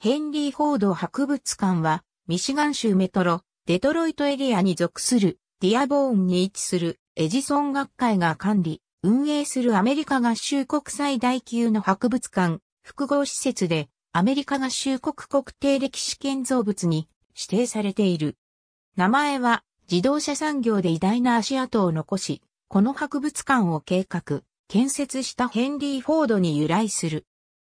ヘンリー・フォード博物館は、ミシガン州メトロ、デトロイトエリアに属する、ディアボーンに位置する、エジソン学会が管理、運営するアメリカ合衆国最大級の博物館、複合施設で、アメリカ合衆国国定歴史建造物に指定されている。名前は、自動車産業で偉大な足跡を残し、この博物館を計画、建設したヘンリー・フォードに由来する。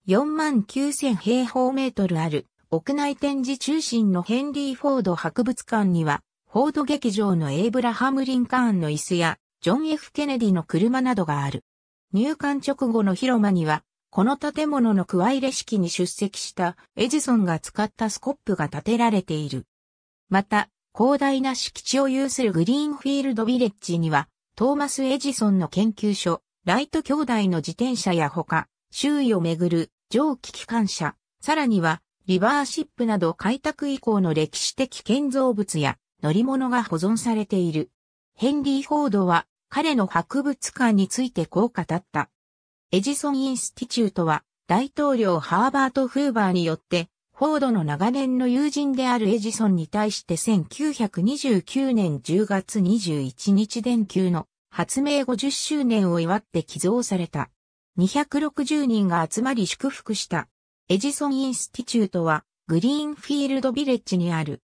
4万9000平方メートルある屋内展示中心のヘンリー・フォード博物館には、フォード劇場のエイブラハム・リンカーンの椅子や、ジョン・ F・ ケネディの車などがある。入館直後の広間には、この建物のえ、レシ式に出席したエジソンが使ったスコップが建てられている。また、広大な敷地を有するグリーンフィールドビレッジには、トーマス・エジソンの研究所、ライト兄弟の自転車や他、周囲をめぐる蒸気機関車、さらにはリバーシップなど開拓以降の歴史的建造物や乗り物が保存されている。ヘンリー・フォードは彼の博物館についてこう語った。エジソン・インスティチュートは大統領ハーバート・フーバーによってフォードの長年の友人であるエジソンに対して1929年10月21日電球の発明50周年を祝って寄贈された。260人が集まり祝福した。エジソンインスティチュートはグリーンフィールドビレッジにある。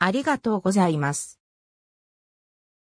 ありがとうございます。